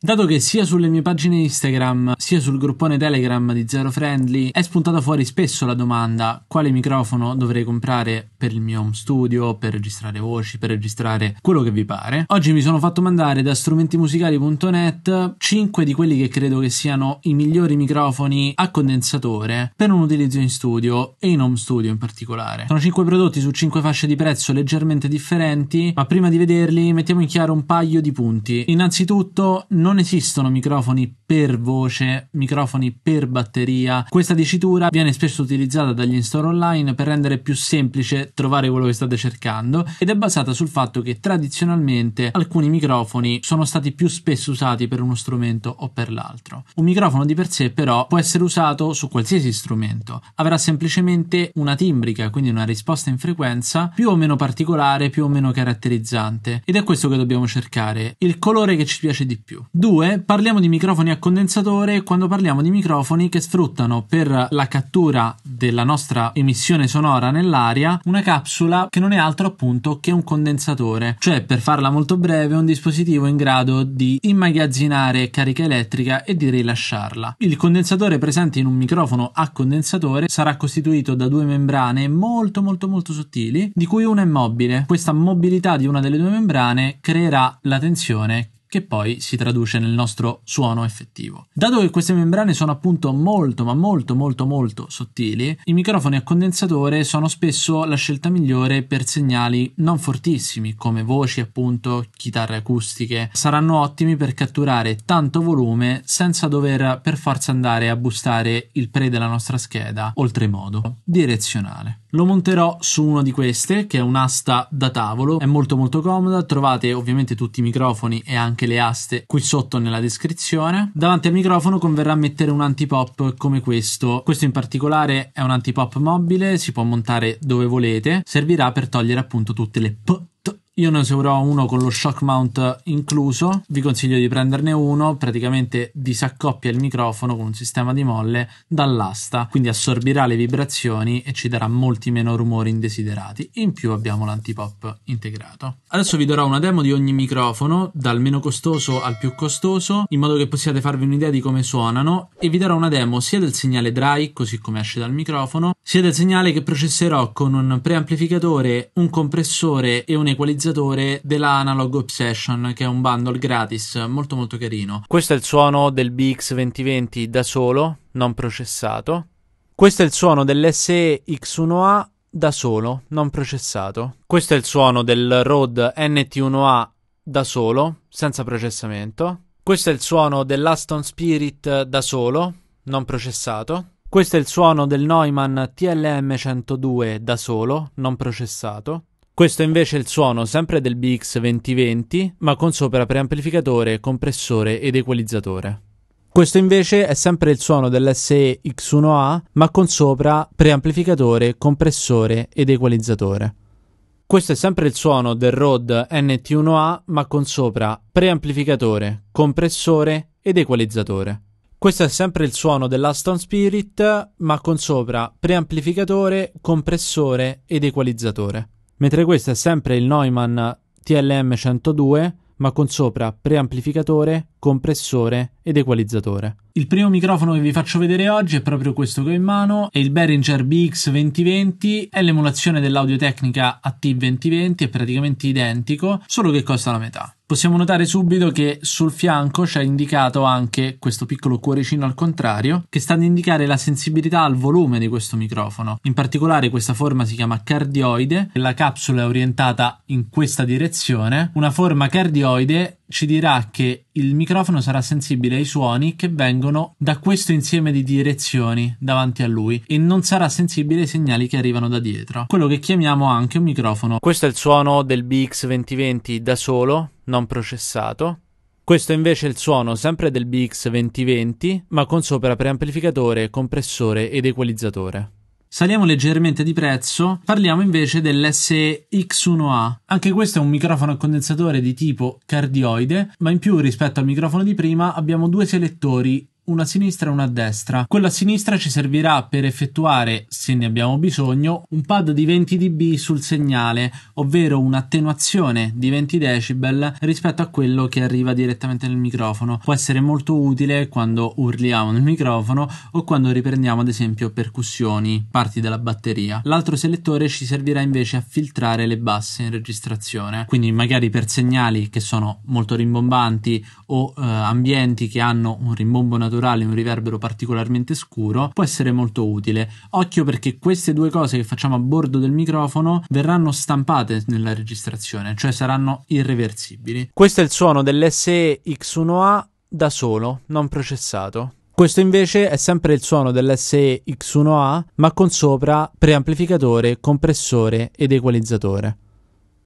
Dato che sia sulle mie pagine Instagram sia sul gruppone Telegram di Zero Friendly è spuntata fuori spesso la domanda quale microfono dovrei comprare per il mio home studio, per registrare voci, per registrare quello che vi pare, oggi mi sono fatto mandare da strumentimusicali.net 5 di quelli che credo che siano i migliori microfoni a condensatore per un utilizzo in studio e in home studio in particolare. Sono 5 prodotti su 5 fasce di prezzo leggermente differenti, ma prima di vederli mettiamo in chiaro un paio di punti. Innanzitutto non non esistono microfoni per voce, microfoni per batteria. Questa dicitura viene spesso utilizzata dagli in-store online per rendere più semplice trovare quello che state cercando ed è basata sul fatto che tradizionalmente alcuni microfoni sono stati più spesso usati per uno strumento o per l'altro. Un microfono di per sé però può essere usato su qualsiasi strumento, avrà semplicemente una timbrica, quindi una risposta in frequenza più o meno particolare, più o meno caratterizzante ed è questo che dobbiamo cercare, il colore che ci piace di più. Due, parliamo di microfoni a condensatore quando parliamo di microfoni che sfruttano per la cattura della nostra emissione sonora nell'aria una capsula che non è altro appunto che un condensatore, cioè per farla molto breve un dispositivo in grado di immagazzinare carica elettrica e di rilasciarla. Il condensatore presente in un microfono a condensatore sarà costituito da due membrane molto molto molto sottili, di cui una è mobile. Questa mobilità di una delle due membrane creerà la tensione che poi si traduce nel nostro suono effettivo. Dato che queste membrane sono appunto molto ma molto molto molto sottili, i microfoni a condensatore sono spesso la scelta migliore per segnali non fortissimi come voci appunto, chitarre acustiche, saranno ottimi per catturare tanto volume senza dover per forza andare a bustare il pre della nostra scheda oltremodo direzionale. Lo monterò su una di queste che è un'asta da tavolo, è molto molto comoda, trovate ovviamente tutti i microfoni e anche anche le aste qui sotto nella descrizione. Davanti al microfono converrà mettere un antipop come questo. Questo in particolare è un antipop mobile, si può montare dove volete, servirà per togliere appunto tutte le p io ne userò uno con lo shock mount incluso, vi consiglio di prenderne uno, praticamente disaccoppia il microfono con un sistema di molle dall'asta, quindi assorbirà le vibrazioni e ci darà molti meno rumori indesiderati. In più abbiamo l'antipop integrato. Adesso vi darò una demo di ogni microfono, dal meno costoso al più costoso, in modo che possiate farvi un'idea di come suonano e vi darò una demo sia del segnale dry, così come esce dal microfono, sia del segnale che processerò con un preamplificatore, un compressore e un equalizzatore realizzatore Analog Obsession, che è un bundle gratis molto molto carino. Questo è il suono del BX2020 da solo, non processato. Questo è il suono dell'SE X1A da solo, non processato. Questo è il suono del Rode NT1A da solo, senza processamento. Questo è il suono dell'Aston Spirit da solo, non processato. Questo è il suono del Neumann TLM102 da solo, non processato. Questo invece è il suono sempre del BX2020, ma con sopra preamplificatore, compressore ed equalizzatore. Questo invece è sempre il suono dell'SE X1A, ma con sopra preamplificatore, compressore ed equalizzatore. Questo è sempre il suono del Rode NT1A, ma con sopra preamplificatore, compressore ed equalizzatore. Questo è sempre il suono dell'Aston Spirit, ma con sopra preamplificatore, compressore ed equalizzatore mentre questo è sempre il Neumann TLM 102 ma con sopra preamplificatore compressore ed equalizzatore. Il primo microfono che vi faccio vedere oggi è proprio questo che ho in mano, è il Behringer BX2020, è l'emulazione dell'Audio Tecnica AT2020, è praticamente identico, solo che costa la metà. Possiamo notare subito che sul fianco c'è indicato anche questo piccolo cuoricino al contrario, che sta ad indicare la sensibilità al volume di questo microfono. In particolare questa forma si chiama cardioide, la capsula è orientata in questa direzione, una forma cardioide ci dirà che il microfono sarà sensibile ai suoni che vengono da questo insieme di direzioni davanti a lui e non sarà sensibile ai segnali che arrivano da dietro, quello che chiamiamo anche un microfono. Questo è il suono del BX2020 da solo, non processato. Questo invece è il suono sempre del BX2020, ma con sopra preamplificatore, compressore ed equalizzatore. Saliamo leggermente di prezzo, parliamo invece dell'SX1A. Anche questo è un microfono a condensatore di tipo cardioide, ma in più rispetto al microfono di prima abbiamo due selettori una a sinistra e una a destra. Quella a sinistra ci servirà per effettuare, se ne abbiamo bisogno, un pad di 20 dB sul segnale, ovvero un'attenuazione di 20 decibel rispetto a quello che arriva direttamente nel microfono. Può essere molto utile quando urliamo nel microfono o quando riprendiamo ad esempio percussioni, parti della batteria. L'altro selettore ci servirà invece a filtrare le basse in registrazione, quindi magari per segnali che sono molto rimbombanti o eh, ambienti che hanno un rimbombo naturale naturale e un riverbero particolarmente scuro può essere molto utile. Occhio perché queste due cose che facciamo a bordo del microfono verranno stampate nella registrazione, cioè saranno irreversibili. Questo è il suono dell'SEX1A da solo, non processato. Questo invece è sempre il suono dell'SEX1A, ma con sopra preamplificatore, compressore ed equalizzatore.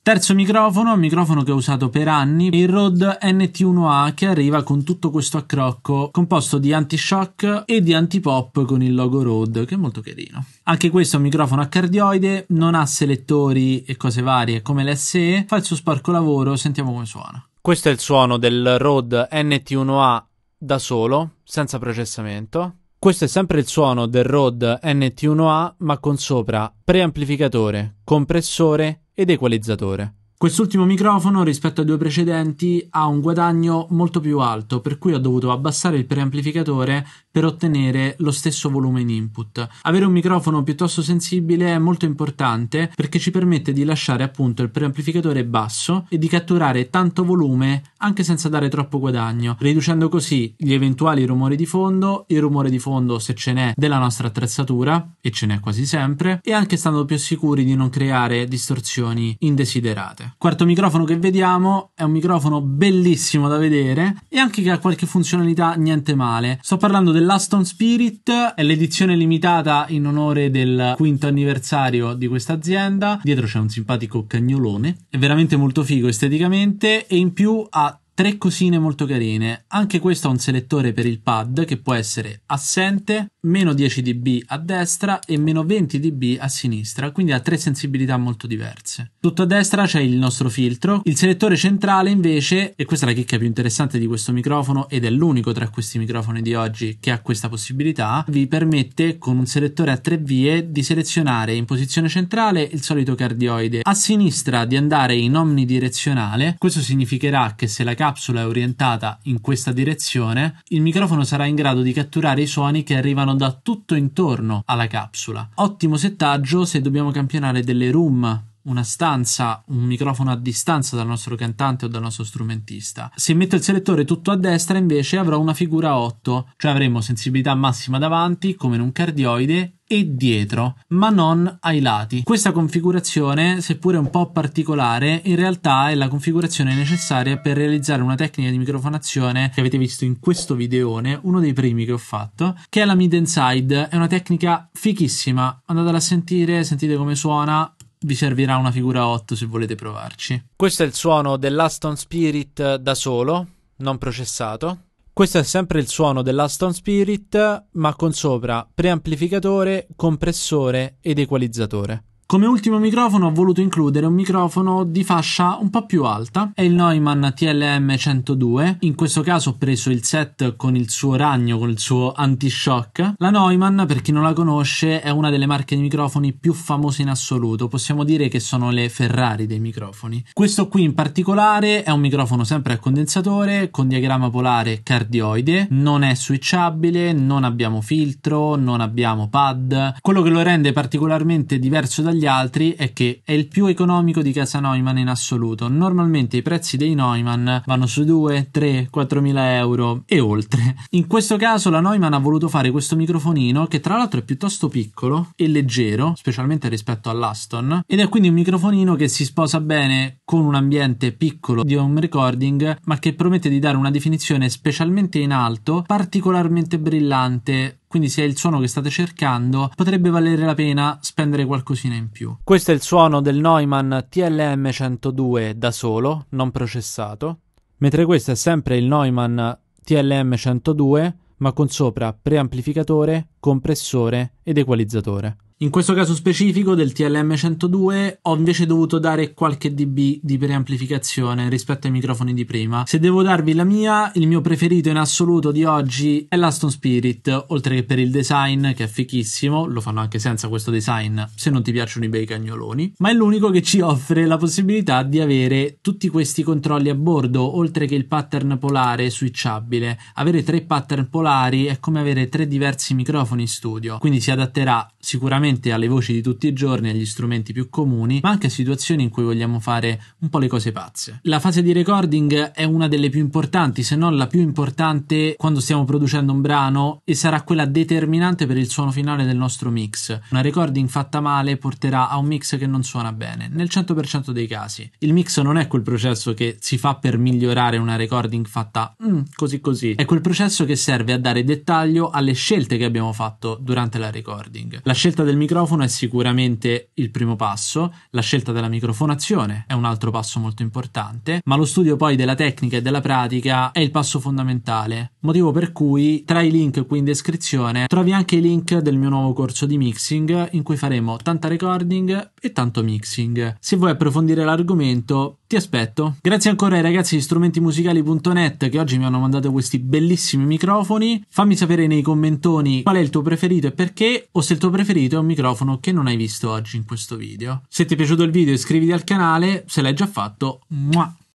Terzo microfono, microfono che ho usato per anni, il Rode NT1A che arriva con tutto questo accrocco composto di anti-shock e di anti-pop con il logo Rode che è molto carino. Anche questo è un microfono a cardioide, non ha selettori e cose varie come l'SE, fa il suo sporco lavoro, sentiamo come suona. Questo è il suono del Rode NT1A da solo, senza processamento. Questo è sempre il suono del Rode NT1A ma con sopra preamplificatore, compressore ed equalizzatore. Quest'ultimo microfono rispetto ai due precedenti ha un guadagno molto più alto, per cui ho dovuto abbassare il preamplificatore per ottenere lo stesso volume in input. Avere un microfono piuttosto sensibile è molto importante perché ci permette di lasciare appunto il preamplificatore basso e di catturare tanto volume anche senza dare troppo guadagno, riducendo così gli eventuali rumori di fondo, il rumore di fondo se ce n'è della nostra attrezzatura e ce n'è quasi sempre e anche stando più sicuri di non creare distorsioni indesiderate. Quarto microfono che vediamo è un microfono bellissimo da vedere e anche che ha qualche funzionalità niente male. Sto parlando dell'Aston Spirit, è l'edizione limitata in onore del quinto anniversario di questa azienda. Dietro c'è un simpatico cagnolone, è veramente molto figo esteticamente e in più ha Tre cosine molto carine, anche questo ha un selettore per il pad che può essere assente, meno 10 dB a destra e meno 20 dB a sinistra, quindi ha tre sensibilità molto diverse. Tutto a destra c'è il nostro filtro, il selettore centrale invece, e questa è la chicca più interessante di questo microfono ed è l'unico tra questi microfoni di oggi che ha questa possibilità, vi permette con un selettore a tre vie di selezionare in posizione centrale il solito cardioide, a sinistra di andare in omnidirezionale, questo significherà che se la capsula è orientata in questa direzione, il microfono sarà in grado di catturare i suoni che arrivano da tutto intorno alla capsula. Ottimo settaggio se dobbiamo campionare delle room una stanza, un microfono a distanza dal nostro cantante o dal nostro strumentista. Se metto il selettore tutto a destra, invece avrò una figura 8, cioè avremo sensibilità massima davanti, come in un cardioide, e dietro, ma non ai lati. Questa configurazione, seppure un po' particolare, in realtà è la configurazione necessaria per realizzare una tecnica di microfonazione che avete visto in questo videone, uno dei primi che ho fatto, che è la mid inside. È una tecnica fichissima, andatela a sentire, sentite come suona, vi servirà una figura 8 se volete provarci. Questo è il suono dell'Aston Spirit da solo, non processato. Questo è sempre il suono dell'Aston Spirit, ma con sopra preamplificatore, compressore ed equalizzatore. Come ultimo microfono ho voluto includere un microfono di fascia un po' più alta, è il Neumann TLM 102, in questo caso ho preso il set con il suo ragno, con il suo anti-shock. La Neumann, per chi non la conosce, è una delle marche di microfoni più famose in assoluto, possiamo dire che sono le Ferrari dei microfoni. Questo qui in particolare è un microfono sempre a condensatore, con diagramma polare cardioide, non è switchabile, non abbiamo filtro, non abbiamo pad, quello che lo rende particolarmente diverso dagli gli altri è che è il più economico di casa Neumann in assoluto. Normalmente i prezzi dei Neumann vanno su 2, 3, 4 mila euro e oltre. In questo caso la Neumann ha voluto fare questo microfonino che tra l'altro è piuttosto piccolo e leggero, specialmente rispetto all'Aston, ed è quindi un microfonino che si sposa bene con un ambiente piccolo di home recording, ma che promette di dare una definizione specialmente in alto, particolarmente brillante, quindi se è il suono che state cercando, potrebbe valere la pena spendere qualcosina in più. Questo è il suono del Neumann TLM 102 da solo, non processato, mentre questo è sempre il Neumann TLM 102 ma con sopra preamplificatore, compressore ed equalizzatore. In questo caso specifico del TLM102 ho invece dovuto dare qualche dB di preamplificazione rispetto ai microfoni di prima. Se devo darvi la mia, il mio preferito in assoluto di oggi è l'Aston Spirit, oltre che per il design che è fichissimo, lo fanno anche senza questo design se non ti piacciono i bei cagnoloni, ma è l'unico che ci offre la possibilità di avere tutti questi controlli a bordo, oltre che il pattern polare switchabile. Avere tre pattern polari è come avere tre diversi microfoni in studio, quindi si adatterà sicuramente sicuramente alle voci di tutti i giorni, agli strumenti più comuni, ma anche a situazioni in cui vogliamo fare un po' le cose pazze. La fase di recording è una delle più importanti, se non la più importante quando stiamo producendo un brano e sarà quella determinante per il suono finale del nostro mix. Una recording fatta male porterà a un mix che non suona bene, nel 100% dei casi. Il mix non è quel processo che si fa per migliorare una recording fatta mm, così così, è quel processo che serve a dare dettaglio alle scelte che abbiamo fatto durante la recording. La scelta del del microfono è sicuramente il primo passo, la scelta della microfonazione è un altro passo molto importante, ma lo studio poi della tecnica e della pratica è il passo fondamentale, motivo per cui tra i link qui in descrizione trovi anche i link del mio nuovo corso di mixing in cui faremo tanta recording e tanto mixing. Se vuoi approfondire l'argomento ti aspetto. Grazie ancora ai ragazzi di strumentimusicali.net che oggi mi hanno mandato questi bellissimi microfoni. Fammi sapere nei commentoni qual è il tuo preferito e perché, o se il tuo preferito è un microfono che non hai visto oggi in questo video. Se ti è piaciuto il video iscriviti al canale, se l'hai già fatto, muah!